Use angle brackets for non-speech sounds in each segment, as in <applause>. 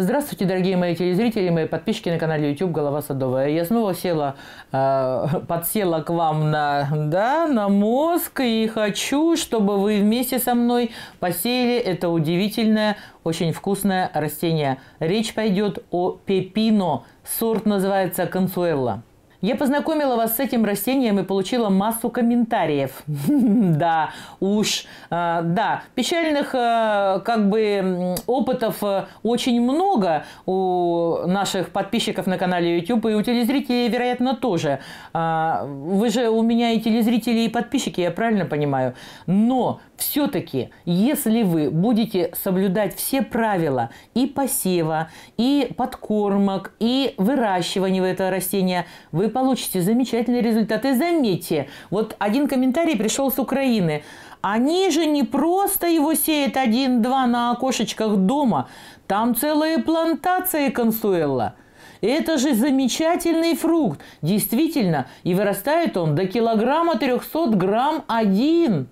Здравствуйте, дорогие мои телезрители, мои подписчики на канале YouTube «Голова садовая». Я снова села, э, подсела к вам на, да, на мозг и хочу, чтобы вы вместе со мной посеяли это удивительное, очень вкусное растение. Речь пойдет о пепино. Сорт называется «Консуэлла». Я познакомила вас с этим растением и получила массу комментариев. <laughs> Да, уж, а, да, печальных э, как бы опытов э, очень много у наших подписчиков на канале YouTube и у телезрителей, вероятно, тоже. А, вы же у меня и телезрители, и подписчики, я правильно понимаю. Но все-таки, если вы будете соблюдать все правила и посева, и подкормок, и выращивания этого растения, вы вы получите замечательные результаты. Заметьте, вот один комментарий пришел с Украины. Они же не просто его сеют один-два на окошечках дома. Там целые плантации консуэлла. Это же замечательный фрукт. Действительно, и вырастает он до килограмма 300 грамм один.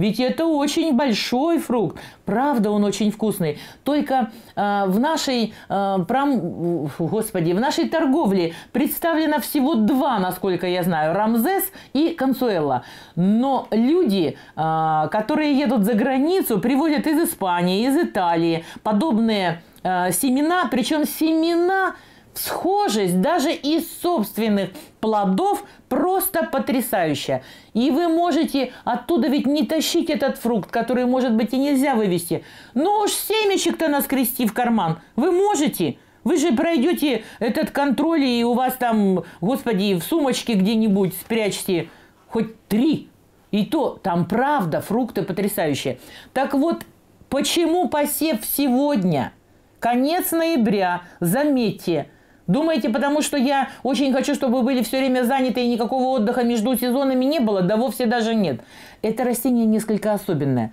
Ведь это очень большой фрукт. Правда, он очень вкусный. Только э, в нашей э, пром... Господи, в нашей торговле представлено всего два, насколько я знаю, Рамзес и Консуэла. Но люди, э, которые едут за границу, привозят из Испании, из Италии подобные э, семена, причем семена Схожесть даже из собственных плодов просто потрясающая. И вы можете оттуда ведь не тащить этот фрукт, который, может быть, и нельзя вывести. Но уж семечек-то наскрести в карман. Вы можете. Вы же пройдете этот контроль, и у вас там, господи, в сумочке где-нибудь спрячьте хоть три. И то там правда фрукты потрясающие. Так вот, почему посев сегодня? Конец ноября, заметьте – Думаете, потому что я очень хочу, чтобы вы были все время заняты и никакого отдыха между сезонами не было? Да вовсе даже нет. Это растение несколько особенное.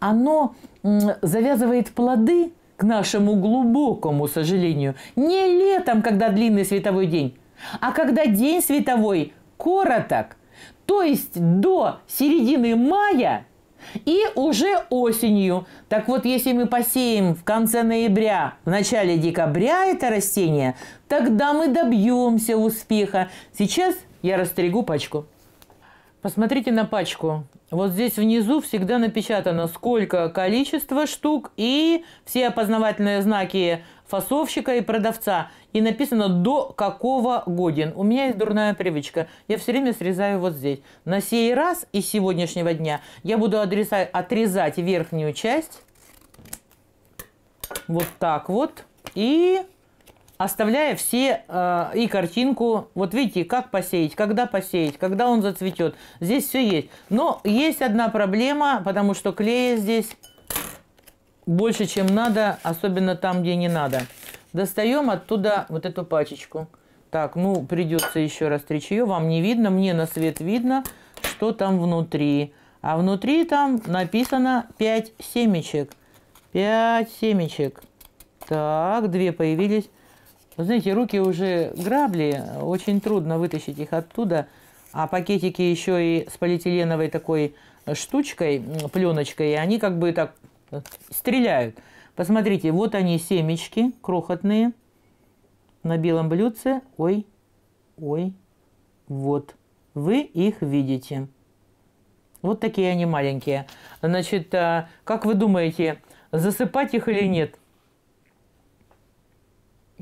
Оно завязывает плоды, к нашему глубокому сожалению, не летом, когда длинный световой день, а когда день световой короток. То есть до середины мая – и уже осенью, так вот, если мы посеем в конце ноября, в начале декабря это растение, тогда мы добьемся успеха. Сейчас я растригу пачку. Посмотрите на пачку. Вот здесь внизу всегда напечатано, сколько количество штук и все опознавательные знаки фасовщика и продавца. И написано «до какого годен». У меня есть дурная привычка. Я все время срезаю вот здесь. На сей раз и сегодняшнего дня я буду адреса... отрезать верхнюю часть. Вот так вот. И оставляя все э, и картинку. Вот видите, как посеять, когда посеять, когда он зацветет. Здесь все есть. Но есть одна проблема, потому что клея здесь больше, чем надо, особенно там, где не надо. Достаем оттуда вот эту пачечку. Так, ну, придется еще растречь ее. Вам не видно, мне на свет видно, что там внутри. А внутри там написано 5 семечек. 5 семечек. Так, две появились. Вы знаете, руки уже грабли, очень трудно вытащить их оттуда, а пакетики еще и с полиэтиленовой такой э, штучкой, пленочкой, и они как бы так э, стреляют. Посмотрите, вот они семечки крохотные на белом блюдце. Ой, ой, вот. Вы их видите. Вот такие они маленькие. Значит, а, как вы думаете, засыпать их или нет?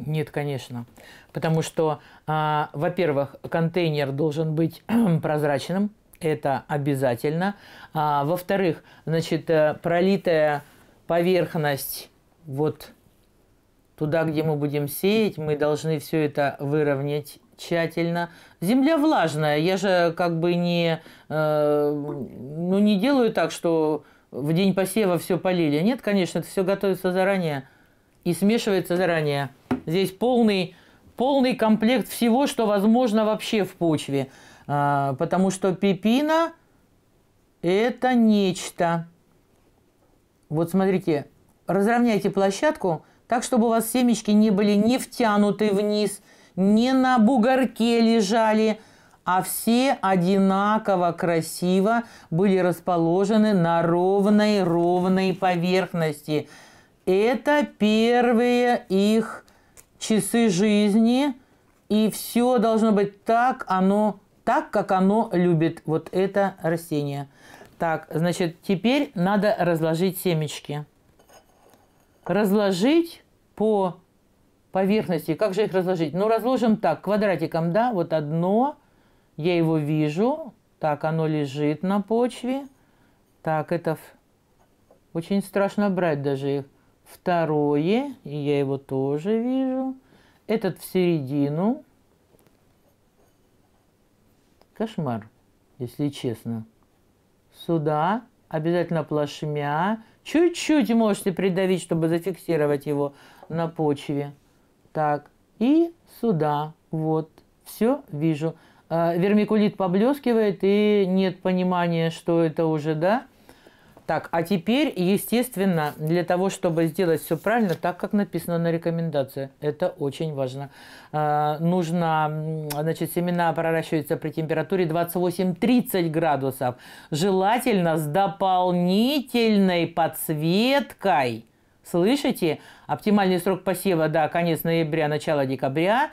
Нет, конечно. Потому что, а, во-первых, контейнер должен быть <clears throat> прозрачным, это обязательно. А, во-вторых, значит, э, пролитая поверхность вот туда, где мы будем сеять, мы должны все это выровнять тщательно. Земля влажная, я же как бы не, э, ну, не делаю так, что в день посева все полили. Нет, конечно, это все готовится заранее и смешивается заранее. Здесь полный, полный комплект всего, что возможно вообще в почве. А, потому что пепина – это нечто. Вот смотрите, разровняйте площадку так, чтобы у вас семечки не были не втянуты вниз, не на бугорке лежали, а все одинаково красиво были расположены на ровной-ровной поверхности – это первые их часы жизни, и все должно быть так, оно, так, как оно любит. Вот это растение. Так, значит, теперь надо разложить семечки. Разложить по поверхности. Как же их разложить? Ну, разложим так, квадратиком, да? Вот одно, я его вижу, так, оно лежит на почве. Так, это очень страшно брать даже их. Второе, и я его тоже вижу, этот в середину. Кошмар, если честно. Сюда, обязательно плашмя. Чуть-чуть можете придавить, чтобы зафиксировать его на почве. Так, и сюда, вот, все вижу. А, вермикулит поблескивает, и нет понимания, что это уже, да? Так, а теперь, естественно, для того, чтобы сделать все правильно, так, как написано на рекомендации, это очень важно. А, нужно, значит, семена проращиваются при температуре 28-30 градусов, желательно с дополнительной подсветкой. Слышите? Оптимальный срок посева, да, конец ноября, начало декабря.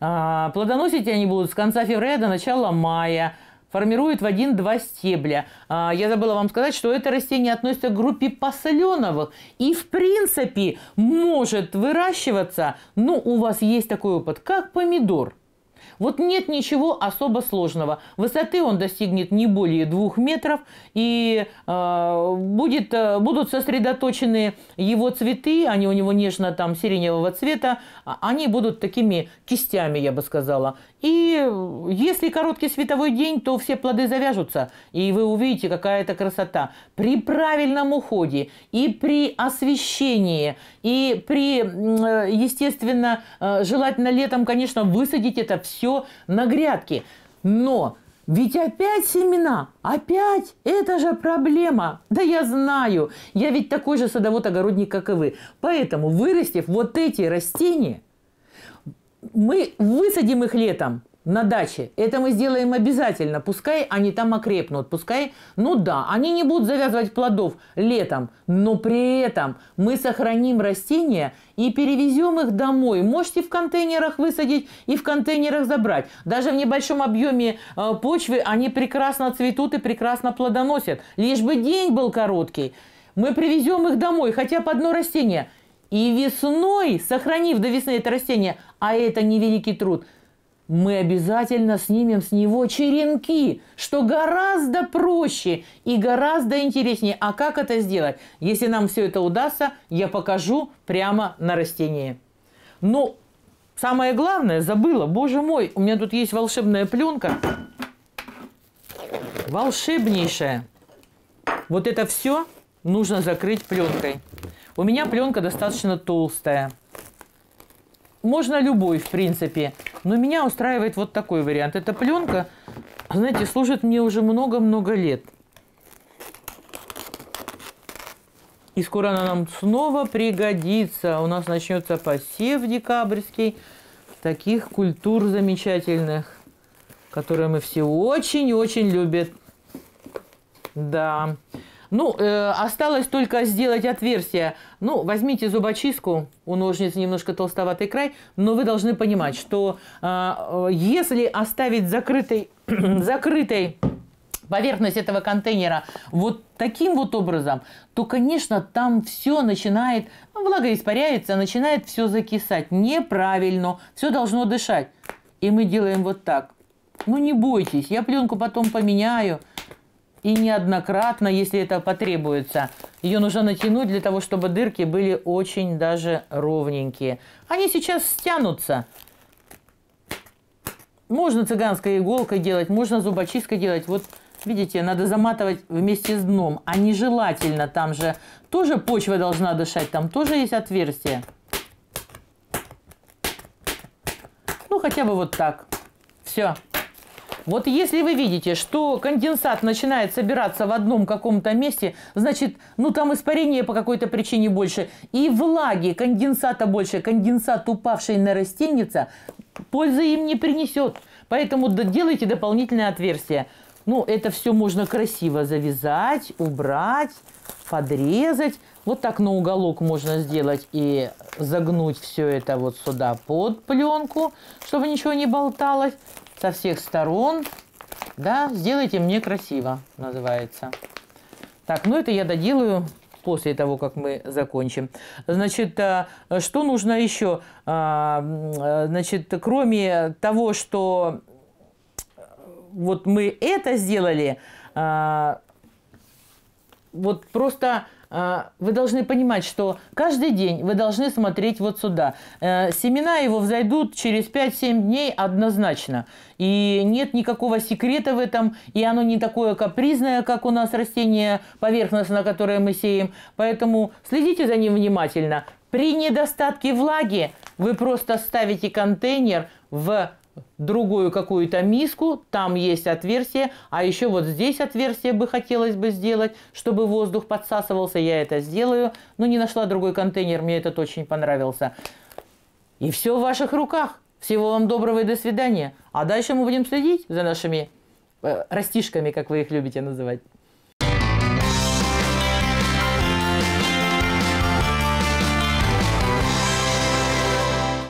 А, плодоносить они будут с конца февраля до начала мая – формирует в один-два стебля. А, я забыла вам сказать, что это растение относится к группе посоленовых и, в принципе, может выращиваться, ну, у вас есть такой опыт, как помидор – вот нет ничего особо сложного. Высоты он достигнет не более двух метров, и э, будет, э, будут сосредоточены его цветы, они у него нежно там сиреневого цвета, а они будут такими кистями, я бы сказала. И если короткий световой день, то все плоды завяжутся, и вы увидите, какая это красота. При правильном уходе и при освещении, и при, э, естественно, э, желательно летом, конечно, высадить это все на грядке. Но ведь опять семена, опять, это же проблема. Да я знаю, я ведь такой же садовод-огородник, как и вы. Поэтому, вырастив вот эти растения, мы высадим их летом, на даче. Это мы сделаем обязательно. Пускай они там окрепнут. Пускай, ну да, они не будут завязывать плодов летом, но при этом мы сохраним растения и перевезем их домой. Можете в контейнерах высадить и в контейнерах забрать. Даже в небольшом объеме э, почвы они прекрасно цветут и прекрасно плодоносят. Лишь бы день был короткий. Мы привезем их домой, хотя бы одно растение. И весной, сохранив до весны это растение, а это невеликий труд – мы обязательно снимем с него черенки, что гораздо проще и гораздо интереснее. А как это сделать? Если нам все это удастся, я покажу прямо на растении. Но ну, самое главное, забыла, боже мой, у меня тут есть волшебная пленка. Волшебнейшая. Вот это все нужно закрыть пленкой. У меня пленка достаточно толстая. Можно любой, в принципе. Но меня устраивает вот такой вариант. Эта пленка, знаете, служит мне уже много-много лет. И скоро она нам снова пригодится. У нас начнется посев декабрьский таких культур замечательных, которые мы все очень-очень любят. Да. Ну, э, осталось только сделать отверстие. Ну, возьмите зубочистку, у ножниц немножко толстоватый край, но вы должны понимать, что э, э если оставить закрытой, <clears throat> закрытой поверхность этого контейнера вот таким вот образом, то, конечно, там все начинает, ну, влага испаряется, начинает все закисать. Неправильно, все должно дышать. И мы делаем вот так. Ну, не бойтесь, я пленку потом поменяю и неоднократно, если это потребуется. Ее нужно натянуть для того, чтобы дырки были очень даже ровненькие. Они сейчас стянутся. Можно цыганской иголкой делать, можно зубочисткой делать. Вот видите, надо заматывать вместе с дном, а нежелательно. Там же тоже почва должна дышать, там тоже есть отверстие. Ну, хотя бы вот так. Все. Вот если вы видите, что конденсат начинает собираться в одном каком-то месте, значит, ну там испарение по какой-то причине больше, и влаги конденсата больше, конденсат упавший на растенница, пользы им не принесет. Поэтому делайте дополнительное отверстие. Ну, это все можно красиво завязать, убрать, подрезать. Вот так на уголок можно сделать и загнуть все это вот сюда под пленку, чтобы ничего не болталось со всех сторон. Да, сделайте мне красиво, называется. Так, ну это я доделаю после того, как мы закончим. Значит, э, что нужно еще? Э, э, значит, кроме того, что вот мы это сделали, вот просто а, вы должны понимать, что каждый день вы должны смотреть вот сюда. Э, семена его взойдут через 5-7 дней однозначно. И нет никакого секрета в этом, и оно не такое капризное, как у нас растение на которое мы сеем. Поэтому следите за ним внимательно. При недостатке влаги вы просто ставите контейнер в другую какую-то миску, там есть отверстие, а еще вот здесь отверстие бы хотелось бы сделать, чтобы воздух подсасывался, я это сделаю. Но ну, не нашла другой контейнер, мне этот очень понравился. И все в ваших руках. Всего вам доброго и до свидания. А дальше мы будем следить за нашими э, растишками, как вы их любите называть.